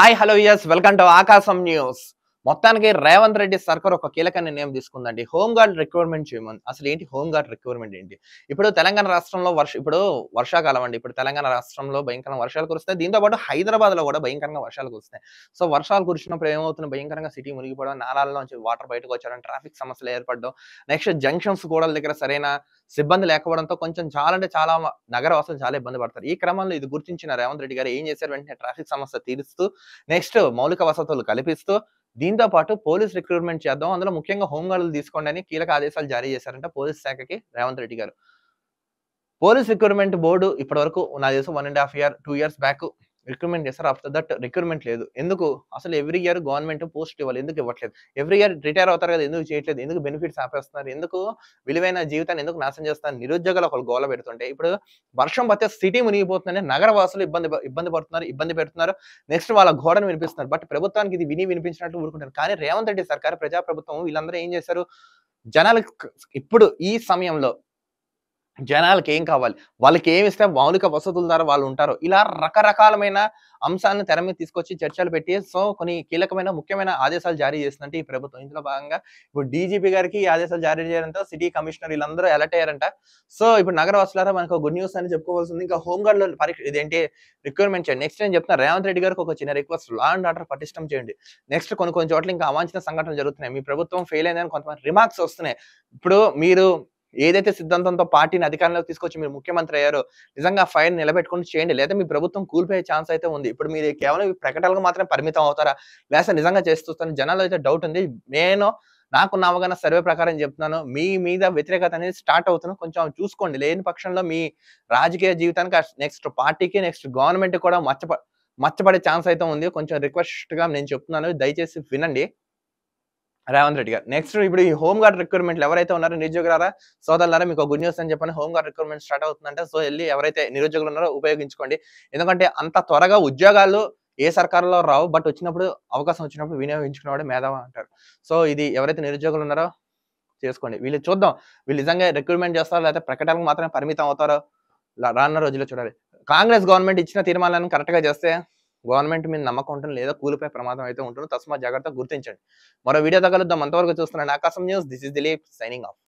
Hi, hello, yes, welcome to Akasam News. మొత్తానికి రేవంత్ రెడ్డి సర్కార్ ఒక కీలక నిర్ణయం తీసుకుందండి హోంగార్డ్ రిక్వైర్మెంట్ చేయమని అసలు ఏంటి హోంగార్డ్ రిక్వైర్మెంట్ ఏంటి ఇప్పుడు తెలంగాణ రాష్ట్రంలో వర్ష ఇప్పుడు వర్షాకాలం అండి ఇప్పుడు తెలంగాణ రాష్ట్రంలో భయంకరంగా వర్షాలు కురుస్తాయి దీంతో పాటు హైదరాబాద్ లో కూడా భయంకరంగా వర్షాలు కురుస్తాయి సో వర్షాలు కురిసినప్పుడు ఏమవుతుంది భయంకరంగా సిటీ మునిగిపోవడం నాలాల్లోంచి వాటర్ బయటకు వచ్చడం ట్రాఫిక్ సమస్యలు ఏర్పడడం నెక్స్ట్ జంక్షన్స్ గోడల దగ్గర సరైన సిబ్బంది లేకపోవడంతో కొంచెం చాలా అంటే చాలా నగరవాసులు చాలా ఇబ్బంది పడతారు ఈ క్రమంలో ఇది గుర్తించిన రేవంత్ రెడ్డి గారు ఏం చేశారు వెంటనే ట్రాఫిక్ సమస్య తీరుస్తూ నెక్స్ట్ మౌలిక వసతులు కల్పిస్తూ దీంతో పాటు పోలీస్ రిక్రూట్మెంట్ చేద్దాం అందులో ముఖ్యంగా హోంగార్డులు తీసుకోండి అని కీలక ఆదేశాలు జారీ చేశారంట పోలీస్ శాఖకి రేవంత్ రెడ్డి గారు పోలీస్ రిక్రూట్మెంట్ బోర్డు ఇప్పటివరకు నా దేశం one and half year two years back recruitment చేస్తారు ఆఫ్టర్ దట్ రిక్రూట్మెంట్ లేదు ఎందుకు అసలు ఎవ్రీ ఇయర్ గవర్నమెంట్ పోస్ట్ ఇవ్వాలి ఎందుకు ఇవ్వట్లేదు ఎవ్రీ ఇయర్ రిటైర్ అవుతారు కదా ఎందుకు చేయట్లేదు ఎందుకు బెనిఫిట్స్ ఆపేస్తున్నారు ఎందుకు విలువైన జీవితాన్ని ఎందుకు నాశనం చేస్తారు నిరుద్యోగాలు ఒకళ్ళు గోల పెడుతుంటే ఇప్పుడు వర్షం పడితే సిటీ నగర నగరవాసులు ఇబ్బంది ఇబ్బంది పడుతున్నారు ఇబ్బంది పెడుతున్నారు నెక్స్ట్ వాళ్ళ ఘోడను వినిపిస్తున్నారు బట్ ప్రభుత్వానికి ఇది విని వినిపించినట్టు ఊరుకుంటారు కానీ రేవంత్ రెడ్డి ప్రజా ప్రజాప్రభుత్వం వీళ్ళందరూ ఏం చేశారు జనాలకు ఇప్పుడు ఈ సమయంలో జనాలకి ఏం కావాలి వాళ్ళకి ఏమి ఇస్తే మౌలిక వసతుల ద్వారా వాళ్ళు ఉంటారు ఇలా రకరకాలమైన అంశాలను తెర మీద తీసుకొచ్చి చర్చలు పెట్టి సో కొన్ని కీలకమైన ముఖ్యమైన ఆదేశాలు జారీ చేసినట్టు ఈ ప్రభుత్వం ఇందులో భాగంగా ఇప్పుడు డీజీపీ గారికి ఈ ఆదేశాలు జారీ చేయడంతో సిటీ కమిషనర్ వీళ్ళందరూ అలర్ట్ అయ్యారంట సో ఇప్పుడు నగరవాసులారా మనకు గుడ్ న్యూస్ అని చెప్పుకోవాల్సింది ఇంకా హోంగార్డ్లో పరీక్ష ఇదేంటి రిక్వైర్మెంట్ చేయండి నెక్స్ట్ నేను చెప్తున్నా రేవంత్ రెడ్డి గారికి ఒక చిన్న రిక్వెస్ట్ లా అండ్ ఆర్డర్ పటిష్టం చేయండి నెక్స్ట్ కొన్ని కొన్ని చోట్ల ఇంకా అవాంఛన సంఘటనలు జరుగుతున్నాయి మీ ప్రభుత్వం ఫెయిల్ అయిందని కొంతమంది రిమార్క్స్ వస్తున్నాయి ఇప్పుడు మీరు ఏదైతే సిద్ధాంతంతో పార్టీని అధికారంలోకి తీసుకొచ్చి మీరు ముఖ్యమంత్రి అయ్యారో నిజంగా ఫైర్ నిలబెట్టుకుని చేయండి లేదా మీ ప్రభుత్వం కూలిపోయే ఛాన్స్ అయితే ఉంది ఇప్పుడు మీరు కేవలం ప్రకటనలకు మాత్రమే పరిమితం అవుతారా లేకపోతే నిజంగా చేస్తున్న జనాలు అయితే డౌట్ ఉంది నేను నాకు అవగాహన సర్వే ప్రకారం చెప్తున్నాను మీ మీద వ్యతిరేకత అనేది స్టార్ట్ అవుతుంది కొంచెం చూసుకోండి లేని పక్షంలో మీ రాజకీయ జీవితానికి నెక్స్ట్ పార్టీకి నెక్స్ట్ గవర్నమెంట్ కూడా మచ్చప మచ్చపడే ఛాన్స్ అయితే ఉంది కొంచెం రిక్వెస్ట్గా నేను చెప్తున్నాను దయచేసి వినండి రేవంత్ రెడ్డి గారు నెక్స్ట్ ఇప్పుడు ఈ హోమ్ గార్డ్ రిక్రూట్మెంట్లు ఎవరైతే ఉన్నారో నిరుద్యోగులారా సోదరులారా మీకు గుడ్ న్యూస్ అని చెప్పని హోమ్ గార్డ్ రిక్రూట్మెంట్ స్టార్ట్ అవుతుందంటే సో వెళ్ళి ఎవరైతే నిరుద్యోగులు ఉన్నారో ఉపయోగించుకోండి ఎందుకంటే అంత త్వరగా ఉద్యోగాలు ఏ సర్కారులో రావు బట్ వచ్చినప్పుడు అవకాశం వచ్చినప్పుడు వినియోగించుకునేవాడు మేధావ అంటారు సో ఇది ఎవరైతే నిరుద్యోగులు ఉన్నారో చేసుకోండి వీళ్ళు చూద్దాం వీళ్ళు నిజంగా రిక్రూట్మెంట్ చేస్తారో లేకపోతే ప్రకటనకు మాత్రమే పరిమితం అవుతారో రానున్న రోజుల్లో చూడాలి కాంగ్రెస్ గవర్నమెంట్ ఇచ్చిన తీర్మానాలను కరెక్ట్గా చేస్తే గవర్నమెంట్ మీద నమ్మకం ఉంటుంది లేదా కూలిపోయే ప్రమాదం అయితే ఉంటుంది తస్మా జాగ్రత్త గుర్తించండి మరో వీడియో తగలుద్దాం అంతవరకు చూస్తున్నాను ఆకాశం news this is Dilip signing of